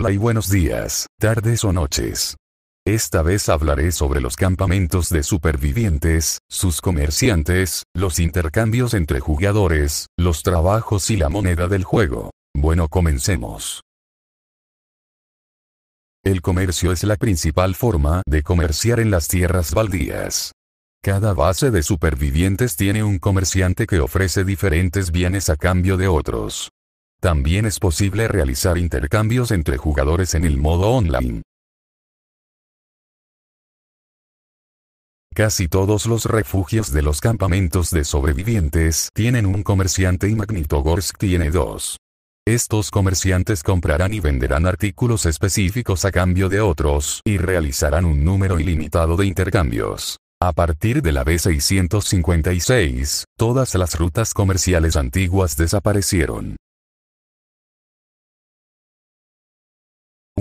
Hola y buenos días, tardes o noches. Esta vez hablaré sobre los campamentos de supervivientes, sus comerciantes, los intercambios entre jugadores, los trabajos y la moneda del juego. Bueno, comencemos. El comercio es la principal forma de comerciar en las tierras baldías. Cada base de supervivientes tiene un comerciante que ofrece diferentes bienes a cambio de otros. También es posible realizar intercambios entre jugadores en el modo online. Casi todos los refugios de los campamentos de sobrevivientes tienen un comerciante y Magnitogorsk tiene dos. Estos comerciantes comprarán y venderán artículos específicos a cambio de otros y realizarán un número ilimitado de intercambios. A partir de la B656, todas las rutas comerciales antiguas desaparecieron.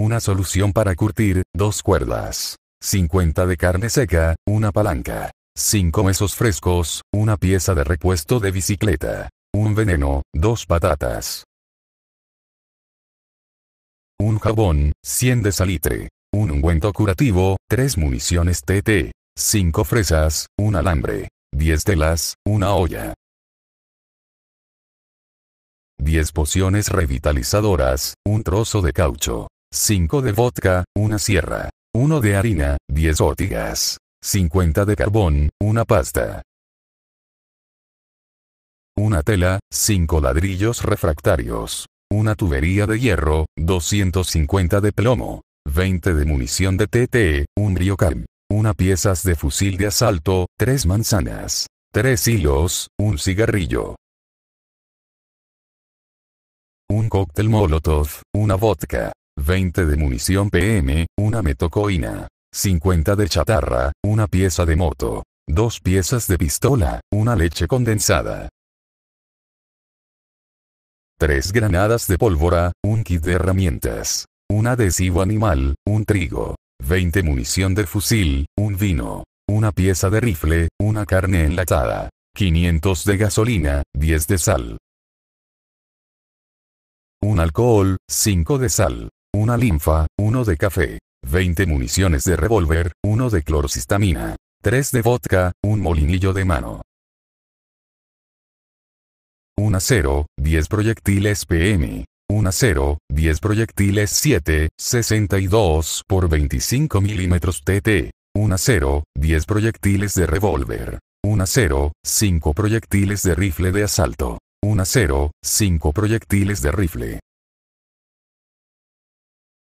una solución para curtir, dos cuerdas. 50 de carne seca, una palanca. 5 mesos frescos, una pieza de repuesto de bicicleta. Un veneno, dos patatas. Un jabón, 100 de salitre. Un ungüento curativo, 3 municiones TT. 5 fresas, un alambre. 10 telas, una olla. 10 pociones revitalizadoras, un trozo de caucho. 5 de vodka, una sierra. 1 de harina, 10 ótigas. 50 de carbón, una pasta. Una tela, 5 ladrillos refractarios. 1 tubería de hierro, 250 de plomo. 20 de munición de TT, e, un riocan. 1 piezas de fusil de asalto, 3 manzanas. 3 hilos, un cigarrillo. Un cóctel molotov, una vodka, 20 de munición PM, una metocoína. 50 de chatarra, una pieza de moto. Dos piezas de pistola, una leche condensada. Tres granadas de pólvora, un kit de herramientas. Un adhesivo animal, un trigo. 20 munición de fusil, un vino. Una pieza de rifle, una carne enlatada. 500 de gasolina, 10 de sal. Un alcohol, 5 de sal una linfa, uno de café, 20 municiones de revólver, uno de clorcistamina, 3 de vodka, un molinillo de mano. 1 0, 10 proyectiles PM. 1 0, 10 proyectiles 7, 62 por 25 milímetros TT. 1 0, 10 proyectiles de revólver. 1 0, 5 proyectiles de rifle de asalto. 1 0, 5 proyectiles de rifle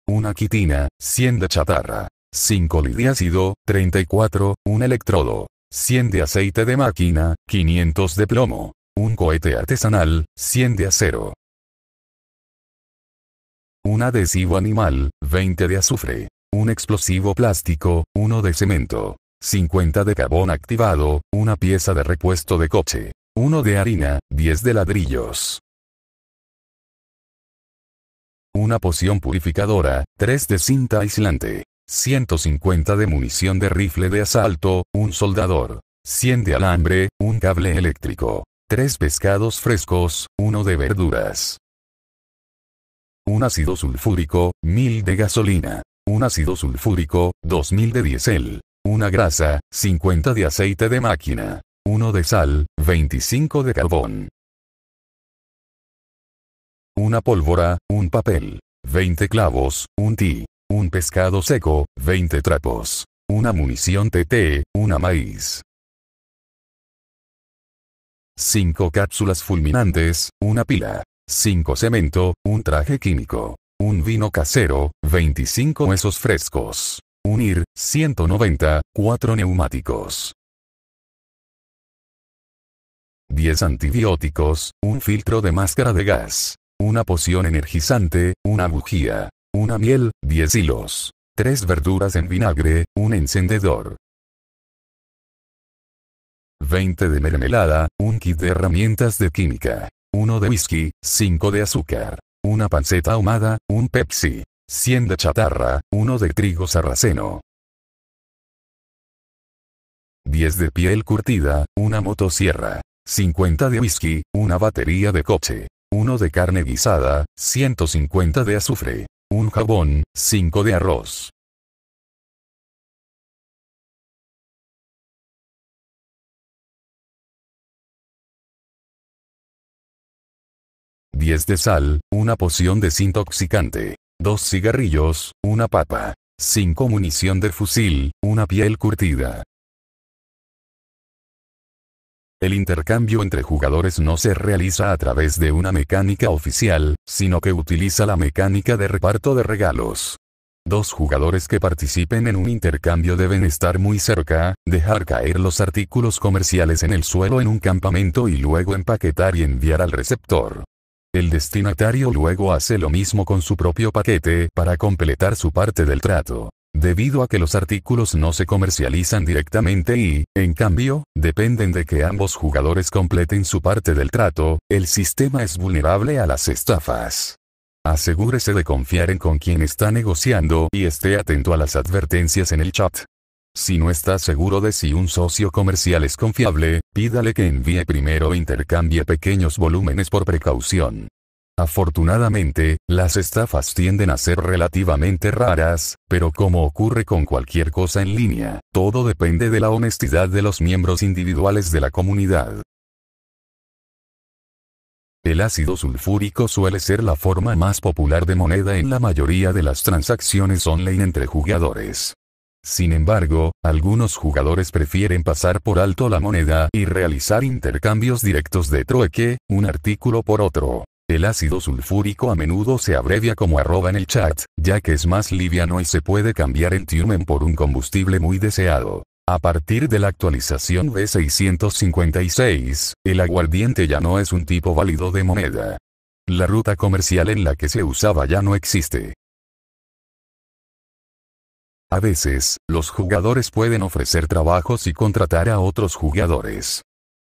una quitina, 100 de chatarra, 5 lidiácido, 34, un electrodo, 100 de aceite de máquina, 500 de plomo, un cohete artesanal, 100 de acero. Un adhesivo animal, 20 de azufre, un explosivo plástico, 1 de cemento, 50 de carbón activado, una pieza de repuesto de coche, 1 de harina, 10 de ladrillos una poción purificadora, 3 de cinta aislante, 150 de munición de rifle de asalto, un soldador, 100 de alambre, un cable eléctrico, 3 pescados frescos, 1 de verduras. Un ácido sulfúrico, 1000 de gasolina, un ácido sulfúrico, 2000 de diésel, una grasa, 50 de aceite de máquina, 1 de sal, 25 de carbón una pólvora, un papel, 20 clavos, un ti, un pescado seco, 20 trapos, una munición TT, una maíz. 5 cápsulas fulminantes, una pila, 5 cemento, un traje químico, un vino casero, 25 huesos frescos, unir, 190, 4 neumáticos. 10 antibióticos, un filtro de máscara de gas, una poción energizante, una bujía, una miel, 10 hilos, tres verduras en vinagre, un encendedor. 20 de mermelada, un kit de herramientas de química, 1 de whisky, 5 de azúcar, una panceta ahumada, un Pepsi, 100 de chatarra, 1 de trigo sarraceno. 10 de piel curtida, una motosierra, 50 de whisky, una batería de coche, 1 de carne guisada, 150 de azufre, un jabón, 5 de arroz. 10 de sal, una poción desintoxicante, 2 cigarrillos, una papa, 5 munición de fusil, una piel curtida, el intercambio entre jugadores no se realiza a través de una mecánica oficial, sino que utiliza la mecánica de reparto de regalos. Dos jugadores que participen en un intercambio deben estar muy cerca, dejar caer los artículos comerciales en el suelo en un campamento y luego empaquetar y enviar al receptor. El destinatario luego hace lo mismo con su propio paquete para completar su parte del trato debido a que los artículos no se comercializan directamente y, en cambio, dependen de que ambos jugadores completen su parte del trato, el sistema es vulnerable a las estafas. Asegúrese de confiar en con quien está negociando y esté atento a las advertencias en el chat. Si no está seguro de si un socio comercial es confiable, pídale que envíe primero o intercambie pequeños volúmenes por precaución. Afortunadamente, las estafas tienden a ser relativamente raras, pero como ocurre con cualquier cosa en línea, todo depende de la honestidad de los miembros individuales de la comunidad. El ácido sulfúrico suele ser la forma más popular de moneda en la mayoría de las transacciones online entre jugadores. Sin embargo, algunos jugadores prefieren pasar por alto la moneda y realizar intercambios directos de trueque, un artículo por otro. El ácido sulfúrico a menudo se abrevia como arroba en el chat, ya que es más liviano y se puede cambiar en tiumen por un combustible muy deseado. A partir de la actualización B656, el aguardiente ya no es un tipo válido de moneda. La ruta comercial en la que se usaba ya no existe. A veces, los jugadores pueden ofrecer trabajos y contratar a otros jugadores.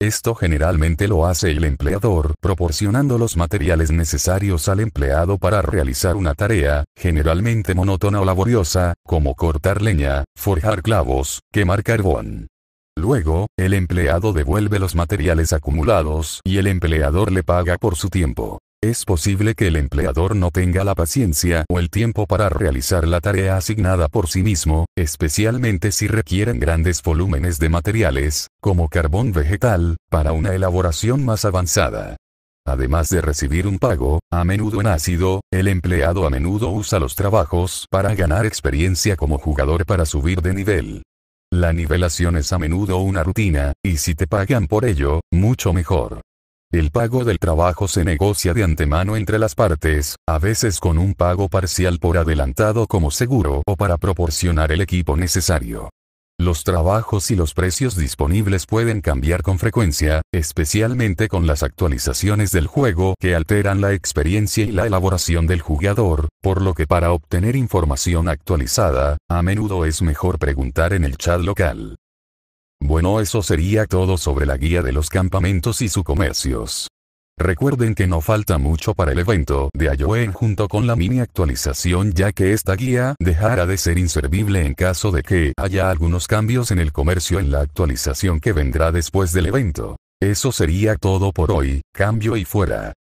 Esto generalmente lo hace el empleador, proporcionando los materiales necesarios al empleado para realizar una tarea, generalmente monótona o laboriosa, como cortar leña, forjar clavos, quemar carbón. Luego, el empleado devuelve los materiales acumulados y el empleador le paga por su tiempo. Es posible que el empleador no tenga la paciencia o el tiempo para realizar la tarea asignada por sí mismo, especialmente si requieren grandes volúmenes de materiales, como carbón vegetal, para una elaboración más avanzada. Además de recibir un pago, a menudo en ácido, el empleado a menudo usa los trabajos para ganar experiencia como jugador para subir de nivel. La nivelación es a menudo una rutina, y si te pagan por ello, mucho mejor. El pago del trabajo se negocia de antemano entre las partes, a veces con un pago parcial por adelantado como seguro o para proporcionar el equipo necesario. Los trabajos y los precios disponibles pueden cambiar con frecuencia, especialmente con las actualizaciones del juego que alteran la experiencia y la elaboración del jugador, por lo que para obtener información actualizada, a menudo es mejor preguntar en el chat local. Bueno, eso sería todo sobre la guía de los campamentos y su comercios. Recuerden que no falta mucho para el evento de Ayoen junto con la mini actualización ya que esta guía dejará de ser inservible en caso de que haya algunos cambios en el comercio en la actualización que vendrá después del evento. Eso sería todo por hoy, cambio y fuera.